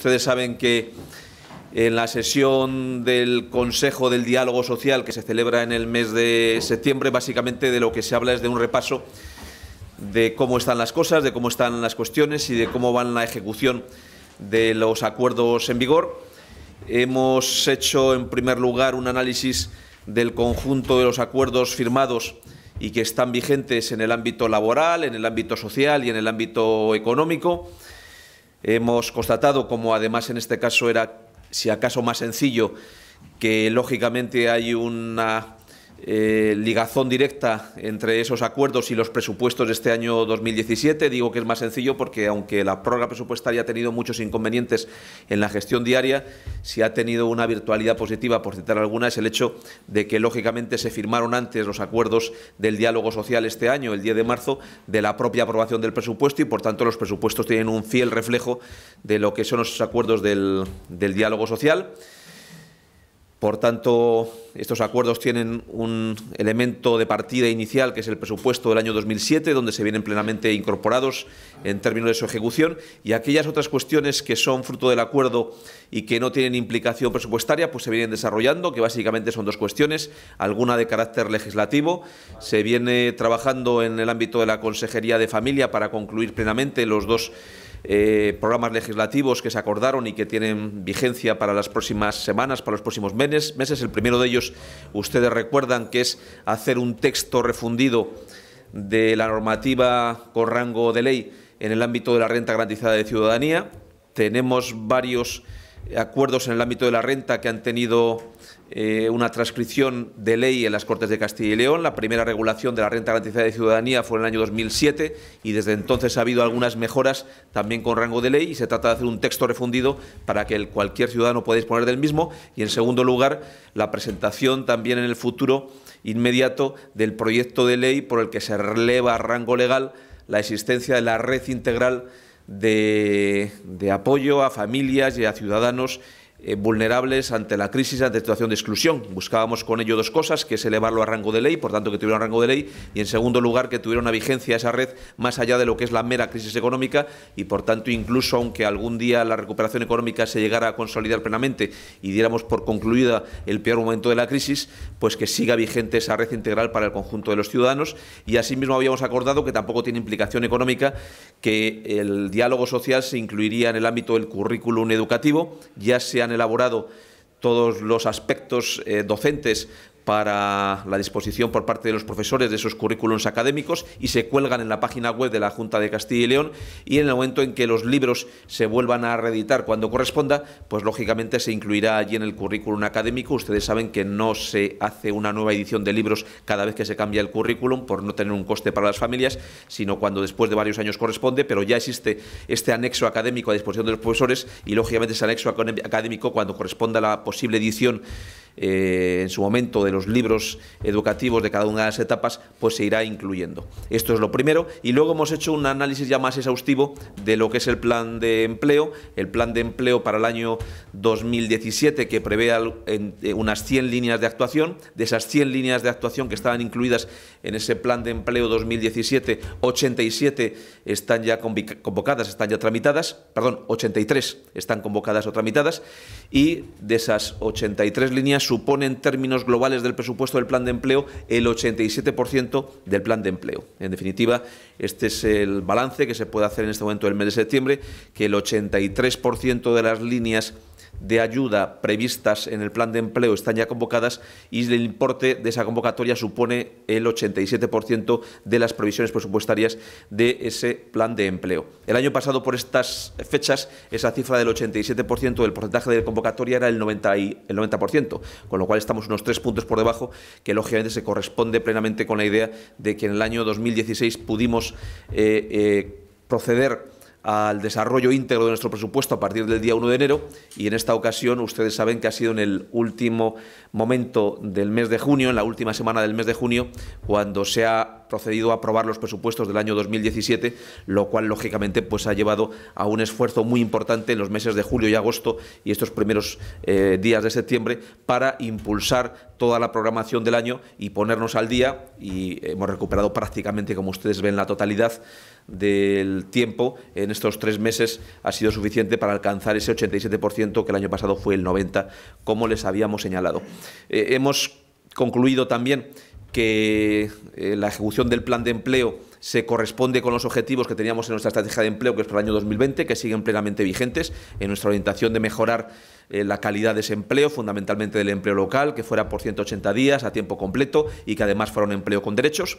Ustedes saben que en la sesión del Consejo del Diálogo Social que se celebra en el mes de septiembre, básicamente de lo que se habla es de un repaso de cómo están las cosas, de cómo están las cuestiones y de cómo van la ejecución de los acuerdos en vigor. Hemos hecho, en primer lugar, un análisis del conjunto de los acuerdos firmados y que están vigentes en el ámbito laboral, en el ámbito social y en el ámbito económico. Hemos constatado, como además en este caso era, si acaso, más sencillo, que lógicamente hay una eh, ligazón directa entre esos acuerdos y los presupuestos de este año 2017. Digo que es más sencillo porque, aunque la prórroga presupuestaria ha tenido muchos inconvenientes en la gestión diaria, si ha tenido una virtualidad positiva, por citar alguna, es el hecho de que, lógicamente, se firmaron antes los acuerdos del diálogo social este año, el 10 de marzo, de la propia aprobación del presupuesto y, por tanto, los presupuestos tienen un fiel reflejo de lo que son los acuerdos del diálogo social. Por tanto, estos acuerdos tienen un elemento de partida inicial, que es el presupuesto del año 2007, donde se vienen plenamente incorporados en términos de su ejecución, y aquellas otras cuestiones que son fruto del acuerdo y que no tienen implicación presupuestaria, pues se vienen desarrollando, que básicamente son dos cuestiones, alguna de carácter legislativo. Se viene trabajando en el ámbito de la Consejería de Familia para concluir plenamente los dos eh, programas legislativos que se acordaron y que tienen vigencia para las próximas semanas, para los próximos meses. meses. El primero de ellos, ustedes recuerdan, que es hacer un texto refundido de la normativa con rango de ley en el ámbito de la renta garantizada de ciudadanía. Tenemos varios acuerdos en el ámbito de la renta que han tenido eh, una transcripción de ley en las Cortes de Castilla y León. La primera regulación de la renta garantizada de ciudadanía fue en el año 2007 y desde entonces ha habido algunas mejoras también con rango de ley y se trata de hacer un texto refundido para que cualquier ciudadano pueda disponer del mismo. Y en segundo lugar, la presentación también en el futuro inmediato del proyecto de ley por el que se releva a rango legal la existencia de la red integral de, apoyo a familias y a ciudadanos eh, vulnerables ante la crisis, ante situación de exclusión. Buscábamos con ello dos cosas, que es elevarlo a rango de ley, por tanto que tuviera un rango de ley, y en segundo lugar que tuviera una vigencia esa red más allá de lo que es la mera crisis económica y por tanto incluso aunque algún día la recuperación económica se llegara a consolidar plenamente y diéramos por concluida el peor momento de la crisis, pues que siga vigente esa red integral para el conjunto de los ciudadanos y asimismo habíamos acordado que tampoco tiene implicación económica que el diálogo social se incluiría en el ámbito del currículum educativo, ya sean elaborado todos los aspectos eh, docentes para la disposición por parte de los profesores de esos currículums académicos y se cuelgan en la página web de la Junta de Castilla y León y en el momento en que los libros se vuelvan a reeditar cuando corresponda, pues lógicamente se incluirá allí en el currículum académico. Ustedes saben que no se hace una nueva edición de libros cada vez que se cambia el currículum por no tener un coste para las familias, sino cuando después de varios años corresponde, pero ya existe este anexo académico a disposición de los profesores y lógicamente ese anexo académico cuando corresponda a la posible edición eh, en su momento de los libros educativos de cada una de las etapas, pues se irá incluyendo. Esto es lo primero. Y luego hemos hecho un análisis ya más exhaustivo de lo que es el plan de empleo, el plan de empleo para el año 2017 que prevé eh, unas 100 líneas de actuación. De esas 100 líneas de actuación que estaban incluidas en ese plan de empleo 2017, 87 están ya convocadas, están ya tramitadas, perdón, 83 están convocadas o tramitadas y de esas 83 líneas supone en términos globales del presupuesto del plan de empleo el 87% del plan de empleo. En definitiva, este es el balance que se puede hacer en este momento del mes de septiembre, que el 83% de las líneas de ayuda previstas en el plan de empleo están ya convocadas y el importe de esa convocatoria supone el 87% de las previsiones presupuestarias de ese plan de empleo. El año pasado, por estas fechas, esa cifra del 87% del porcentaje de convocatoria era el 90, el 90%, con lo cual estamos unos tres puntos por debajo, que lógicamente se corresponde plenamente con la idea de que en el año 2016 pudimos eh, eh, proceder al desarrollo íntegro de nuestro presupuesto a partir del día 1 de enero y en esta ocasión ustedes saben que ha sido en el último momento del mes de junio, en la última semana del mes de junio, cuando se ha procedido a aprobar los presupuestos del año 2017, lo cual lógicamente pues ha llevado a un esfuerzo muy importante en los meses de julio y agosto y estos primeros eh, días de septiembre para impulsar toda la programación del año y ponernos al día y hemos recuperado prácticamente, como ustedes ven, la totalidad del tiempo en estos tres meses ha sido suficiente para alcanzar ese 87% que el año pasado fue el 90%, como les habíamos señalado. Eh, hemos concluido también que eh, la ejecución del plan de empleo se corresponde con los objetivos que teníamos en nuestra estrategia de empleo, que es para el año 2020, que siguen plenamente vigentes, en nuestra orientación de mejorar eh, la calidad de ese empleo, fundamentalmente del empleo local, que fuera por 180 días, a tiempo completo y que además fuera un empleo con derechos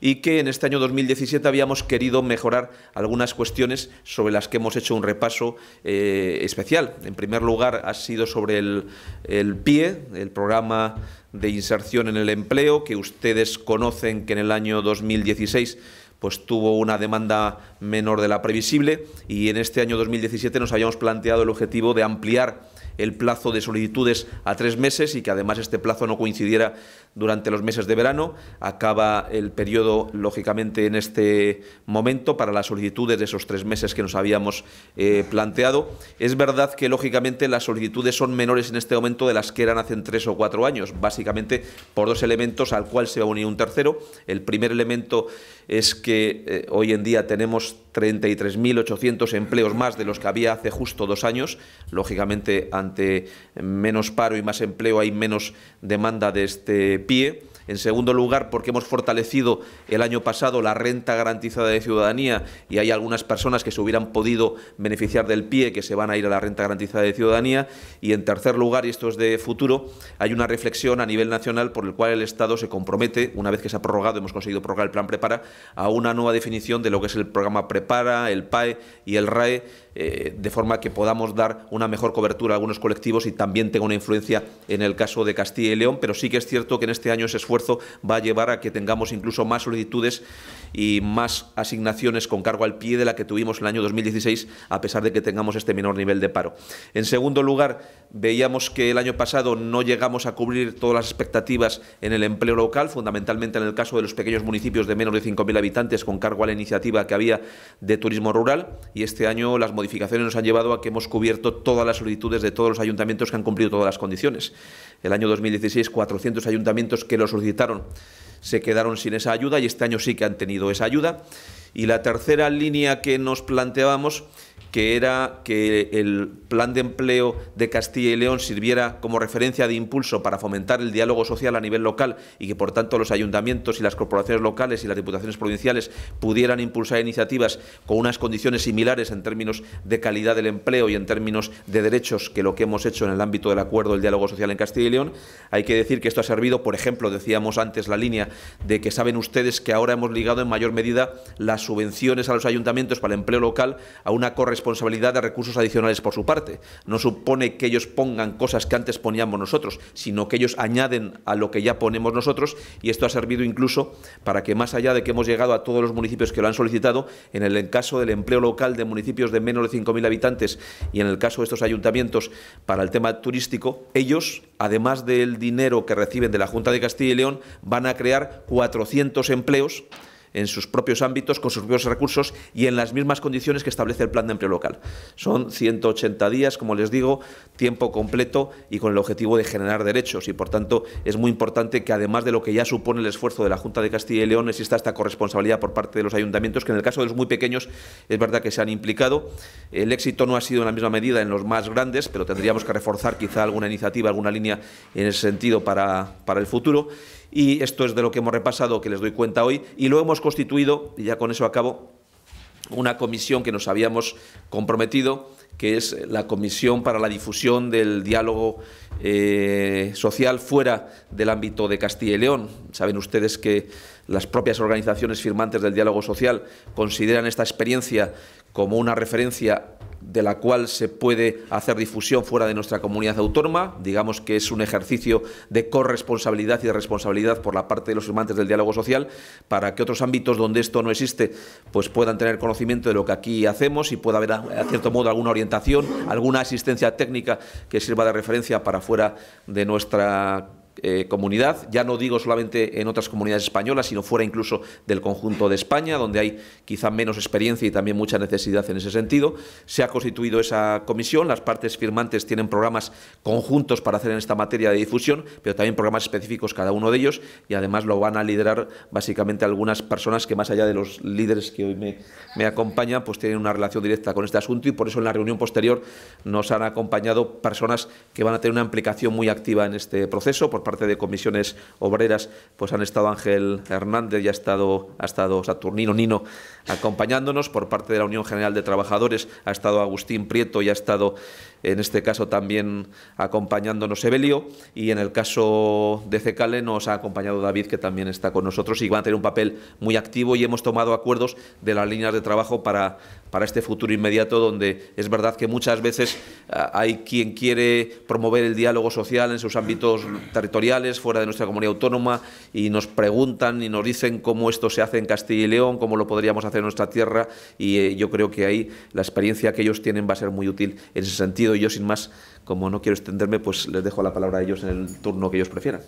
y que en este año 2017 habíamos querido mejorar algunas cuestiones sobre las que hemos hecho un repaso eh, especial. En primer lugar, ha sido sobre el, PIE, el programa de inserción en el empleo, que ustedes conocen que en el año 2016 pues tuvo una demanda menor de la previsible y en este año 2017 nos habíamos planteado el objetivo de ampliar el plazo de solicitudes a tres meses y que además este plazo no coincidiera durante los meses de verano. Acaba el periodo, lógicamente, en este momento para las solicitudes de esos tres meses que nos habíamos eh, planteado. Es verdad que, lógicamente, las solicitudes son menores en este momento de las que eran hace tres o cuatro años, básicamente por dos elementos al cual se va a unir un tercero. El primer elemento es que eh, hoy en día tenemos 33.800 empleos más de los que había hace justo dos años. Lógicamente, ante menos paro y más empleo hay menos demanda de este pie. En segundo lugar, porque hemos fortalecido el año pasado la renta garantizada de ciudadanía y hay algunas personas que se hubieran podido beneficiar del PIE que se van a ir a la renta garantizada de ciudadanía. Y en tercer lugar, y esto es de futuro, hay una reflexión a nivel nacional por el cual el Estado se compromete, una vez que se ha prorrogado, hemos conseguido prorrogar el plan Prepara, a una nueva definición de lo que es el programa Prepara, el PAE y el RAE eh, de forma que podamos dar una mejor cobertura a algunos colectivos y también tenga una influencia en el caso de Castilla y León, pero sí que es cierto que en este año ese esfuerzo va a llevar a que tengamos incluso más solicitudes y más asignaciones con cargo al pie de la que tuvimos el año 2016, a pesar de que tengamos este menor nivel de paro. En segundo lugar, veíamos que el año pasado no llegamos a cubrir todas las expectativas en el empleo local, fundamentalmente en el caso de los pequeños municipios de menos de 5.000 habitantes, con cargo a la iniciativa que había de turismo rural, y este año las modificaciones nos han llevado a que hemos cubierto todas las solicitudes de todos los ayuntamientos que han cumplido todas las condiciones. El año 2016, 400 ayuntamientos que lo solicitaron se quedaron sin esa ayuda y este año sí que han tenido esa ayuda. Y la tercera línea que nos planteábamos que era que el plan de empleo de Castilla y León sirviera como referencia de impulso para fomentar el diálogo social a nivel local y que, por tanto, los ayuntamientos y las corporaciones locales y las diputaciones provinciales pudieran impulsar iniciativas con unas condiciones similares en términos de calidad del empleo y en términos de derechos que lo que hemos hecho en el ámbito del acuerdo del diálogo social en Castilla y León. Hay que decir que esto ha servido, por ejemplo, decíamos antes la línea de que saben ustedes que ahora hemos ligado en mayor medida las subvenciones a los ayuntamientos para el empleo local a una correspondencia responsabilidad de recursos adicionales por su parte. No supone que ellos pongan cosas que antes poníamos nosotros, sino que ellos añaden a lo que ya ponemos nosotros y esto ha servido incluso para que más allá de que hemos llegado a todos los municipios que lo han solicitado, en el caso del empleo local de municipios de menos de 5.000 habitantes y en el caso de estos ayuntamientos para el tema turístico, ellos, además del dinero que reciben de la Junta de Castilla y León, van a crear 400 empleos en sus propios ámbitos, con sus propios recursos y en las mismas condiciones que establece el plan de empleo local. Son 180 días, como les digo, tiempo completo y con el objetivo de generar derechos y, por tanto, es muy importante que, además de lo que ya supone el esfuerzo de la Junta de Castilla y León, exista esta corresponsabilidad por parte de los ayuntamientos, que en el caso de los muy pequeños es verdad que se han implicado. El éxito no ha sido en la misma medida en los más grandes, pero tendríamos que reforzar quizá alguna iniciativa, alguna línea en ese sentido para, para el futuro y esto es de lo que hemos repasado, que les doy cuenta hoy, y lo hemos constituido, y ya con eso acabo, una comisión que nos habíamos comprometido, que es la Comisión para la Difusión del Diálogo eh, Social fuera del ámbito de Castilla y León. Saben ustedes que las propias organizaciones firmantes del diálogo social consideran esta experiencia como una referencia de la cual se puede hacer difusión fuera de nuestra comunidad autónoma. Digamos que es un ejercicio de corresponsabilidad y de responsabilidad por la parte de los firmantes del diálogo social para que otros ámbitos donde esto no existe pues puedan tener conocimiento de lo que aquí hacemos y pueda haber, a cierto modo, alguna orientación, alguna asistencia técnica que sirva de referencia para fuera de nuestra eh, comunidad, ya no digo solamente en otras comunidades españolas, sino fuera incluso del conjunto de España, donde hay quizá menos experiencia y también mucha necesidad en ese sentido. Se ha constituido esa comisión, las partes firmantes tienen programas conjuntos para hacer en esta materia de difusión, pero también programas específicos cada uno de ellos y además lo van a liderar básicamente algunas personas que más allá de los líderes que hoy me, acompañan, pues tienen una relación directa con este asunto y por eso en la reunión posterior nos han acompañado personas que van a tener una implicación muy activa en este proceso, parte de comisiones obreras, pues han estado Ángel Hernández y ha estado, ha estado Saturnino Nino acompañándonos. Por parte de la Unión General de Trabajadores ha estado Agustín Prieto y ha estado en este caso también acompañándonos Evelio, y en el caso de Cecale nos ha acompañado David, que también está con nosotros, y van a tener un papel muy activo y hemos tomado acuerdos de las líneas de trabajo para, para este futuro inmediato, donde es verdad que muchas veces eh, hay quien quiere promover el diálogo social en sus ámbitos territoriales, fuera de nuestra comunidad autónoma, y nos preguntan y nos dicen cómo esto se hace en Castilla y León, cómo lo podríamos hacer en nuestra tierra, y eh, yo creo que ahí la experiencia que ellos tienen va a ser muy útil en ese sentido yo sin más, como no quiero extenderme, pues les dejo la palabra a ellos en el turno que ellos prefieran.